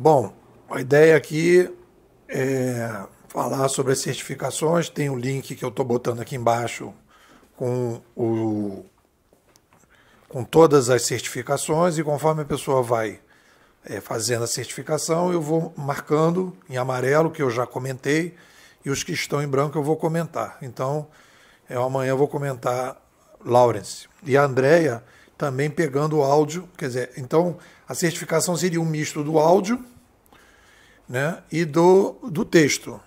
Bom, a ideia aqui é falar sobre as certificações. Tem o um link que eu estou botando aqui embaixo com, o, com todas as certificações e conforme a pessoa vai é, fazendo a certificação, eu vou marcando em amarelo, que eu já comentei, e os que estão em branco eu vou comentar. Então, eu, é, amanhã eu vou comentar Lawrence. E a Andrea também pegando o áudio, quer dizer, então a certificação seria um misto do áudio né, e do, do texto.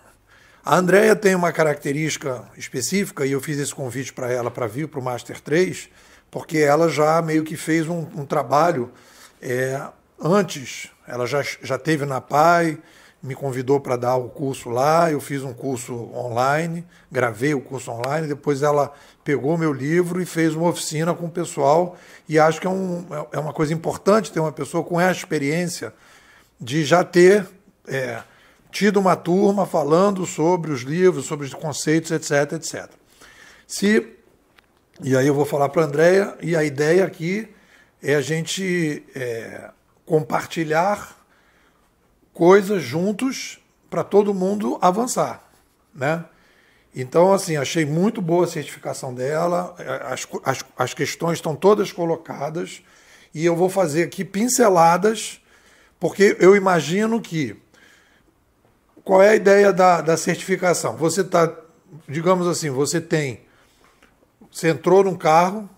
A Andrea tem uma característica específica, e eu fiz esse convite para ela para vir para o Master 3, porque ela já meio que fez um, um trabalho é, antes, ela já, já teve na PAI, me convidou para dar o curso lá, eu fiz um curso online, gravei o curso online, depois ela pegou meu livro e fez uma oficina com o pessoal, e acho que é, um, é uma coisa importante ter uma pessoa com essa experiência de já ter é, tido uma turma falando sobre os livros, sobre os conceitos, etc, etc. Se, e aí eu vou falar para a Andrea, e a ideia aqui é a gente é, compartilhar coisas juntos para todo mundo avançar, né? Então, assim, achei muito boa a certificação dela, é, as, as, as questões estão todas colocadas e eu vou fazer aqui pinceladas, porque eu imagino que. Qual é a ideia da, da certificação? Você está, digamos assim, você tem. Você entrou num carro,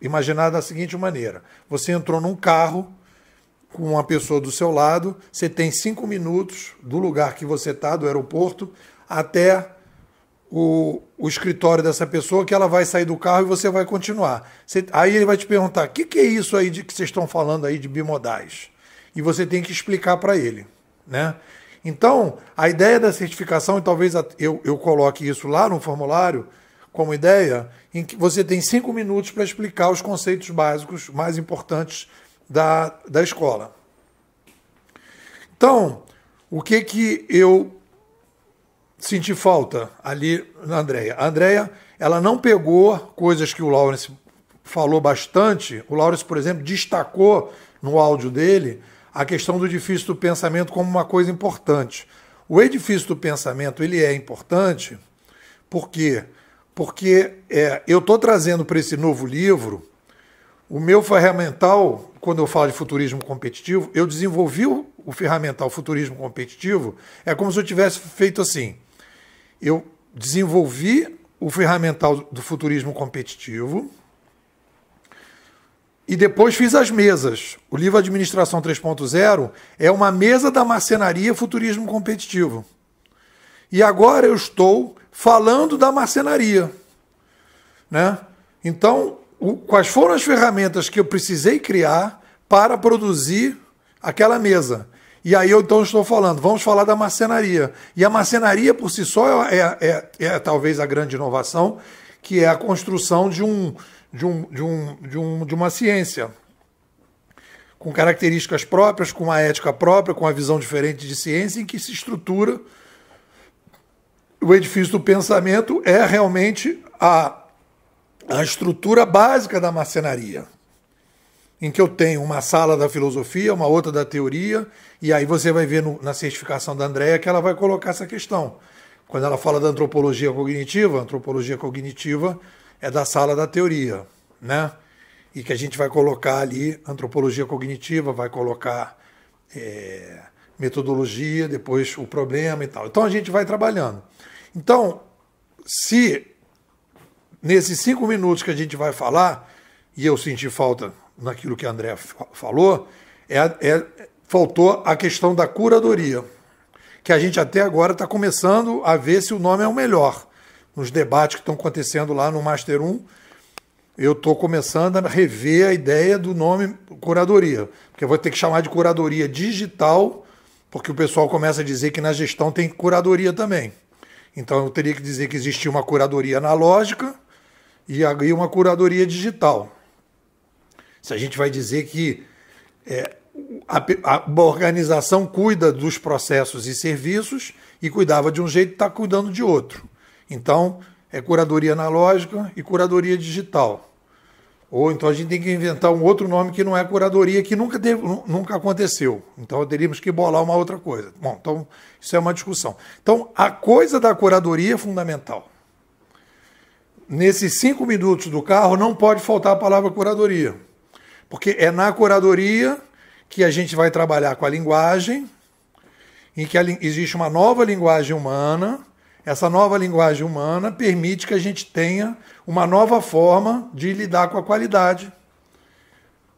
imaginar da seguinte maneira: você entrou num carro com uma pessoa do seu lado, você tem cinco minutos do lugar que você está, do aeroporto, até o, o, escritório dessa pessoa, que ela vai sair do carro e você vai continuar. Você, aí ele vai te perguntar: o que, que é isso aí de que vocês estão falando aí de bimodais? E você tem que explicar para ele. Né? Então, a ideia da certificação, e talvez eu, eu coloque isso lá no formulário, como ideia, em que você tem cinco minutos para explicar os conceitos básicos mais importantes da, da escola. Então, o que que eu senti falta ali na Andrea, A Andrea, ela não pegou coisas que o Lawrence falou bastante. O Lawrence, por exemplo, destacou no áudio dele a questão do edifício do pensamento como uma coisa importante. O edifício do pensamento ele é importante, por quê? Porque é, eu estou trazendo para esse novo livro o meu ferramental, quando eu falo de futurismo competitivo, eu desenvolvi o, o ferramental futurismo competitivo, é como se eu tivesse feito assim. Eu desenvolvi o ferramental do futurismo competitivo e depois fiz as mesas. O livro Administração 3.0 é uma mesa da marcenaria futurismo competitivo. E agora eu estou falando da marcenaria, né? Então, quais foram as ferramentas que eu precisei criar para produzir aquela mesa. E aí eu então estou falando, vamos falar da marcenaria. E a marcenaria por si só é, é, é, é talvez a grande inovação, que é a construção de, um, de, um, de, um, de, um, de uma ciência. Com características próprias, com uma ética própria, com uma visão diferente de ciência, em que se estrutura o edifício do pensamento é realmente a a estrutura básica da marcenaria, em que eu tenho uma sala da filosofia, uma outra da teoria, e aí você vai ver no, na certificação da Andrea que ela vai colocar essa questão. Quando ela fala da antropologia cognitiva, antropologia cognitiva é da sala da teoria, né? E que a gente vai colocar ali antropologia cognitiva, vai colocar é, metodologia, depois o problema e tal. Então a gente vai trabalhando. Então, se nesses cinco minutos que a gente vai falar, e eu senti falta naquilo que a André falou, é, é, faltou a questão da curadoria, que a gente até agora está começando a ver se o nome é o melhor. Nos debates que estão acontecendo lá no Master 1, eu estou começando a rever a ideia do nome curadoria, porque eu vou ter que chamar de curadoria digital, porque o pessoal começa a dizer que na gestão tem curadoria também. Então eu teria que dizer que existia uma curadoria analógica, e uma curadoria digital. Se a gente vai dizer que é, a, a, organização cuida dos processos e serviços e cuidava de um jeito, está cuidando de outro. Então, é curadoria analógica e curadoria digital. Ou então a gente tem que inventar um outro nome que não é curadoria, que nunca, teve, nunca aconteceu. Então teríamos que bolar uma outra coisa. Bom, então isso é uma discussão. Então a coisa da curadoria é fundamental nesses cinco minutos do carro não pode faltar a palavra curadoria, porque é na curadoria que a gente vai trabalhar com a linguagem, em que existe uma nova linguagem humana. Essa nova linguagem humana permite que a gente tenha uma nova forma de lidar com a qualidade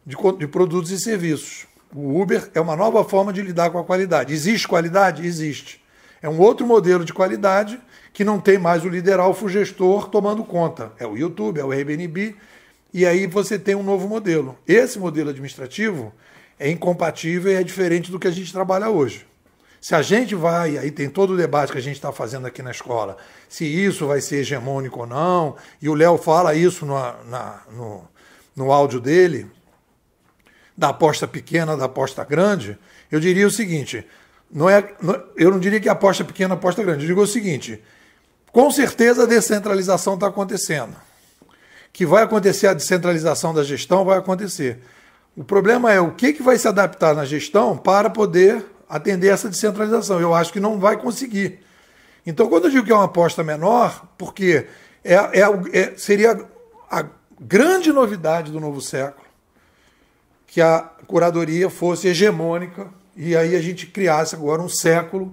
de, de produtos e serviços. O Uber é uma nova forma de lidar com a qualidade. Existe qualidade? Existe. É um outro modelo de qualidade que não tem mais o líder alfa, o gestor tomando conta. É o YouTube, é o Airbnb, e aí você tem um novo modelo. Esse modelo administrativo é incompatível e é diferente do que a gente trabalha hoje. Se a gente vai, aí tem todo o debate que a gente está fazendo aqui na escola, se isso vai ser hegemônico ou não, e o Léo fala isso no, na, no, no áudio dele, da aposta pequena, da aposta grande, eu diria o seguinte: não é, não, eu não diria que aposta é pequena, aposta é grande. Eu digo o seguinte: com certeza a descentralização está acontecendo. Que vai acontecer a descentralização da gestão, vai acontecer. O problema é o que, que vai se adaptar na gestão para poder atender essa descentralização. Eu acho que não vai conseguir. Então, quando eu digo que é uma aposta menor, porque é, é, é seria a grande novidade do novo século que a curadoria fosse hegemônica e aí a gente criasse agora um século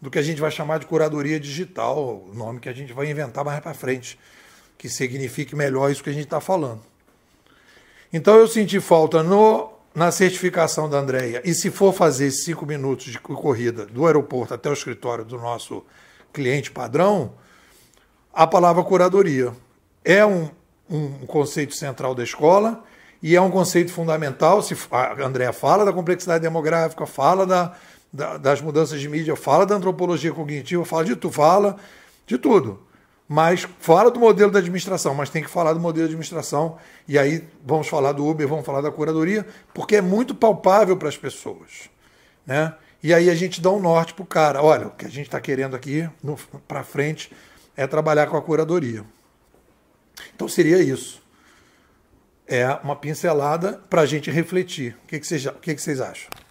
do que a gente vai chamar de curadoria digital, o nome que a gente vai inventar mais para frente, que signifique melhor isso que a gente está falando. Então eu senti falta no, na certificação da Andréia, e se for fazer cinco minutos de corrida do aeroporto até o escritório do nosso cliente padrão, a palavra curadoria. É um, um conceito central da escola e é um conceito fundamental. Se a Andrea fala da complexidade demográfica, fala da, da, das mudanças de mídia, fala da antropologia cognitiva, fala de tudo, fala de tudo. Mas fala do modelo da administração, mas tem que falar do modelo de administração. E aí vamos falar do Uber, vamos falar da curadoria, porque é muito palpável para as pessoas. Né? E aí a gente dá um norte para o cara. Olha, o que a gente está querendo aqui para frente é trabalhar com a curadoria. Então seria isso é uma pincelada para a gente refletir. O que, que, vocês, o que, que vocês acham?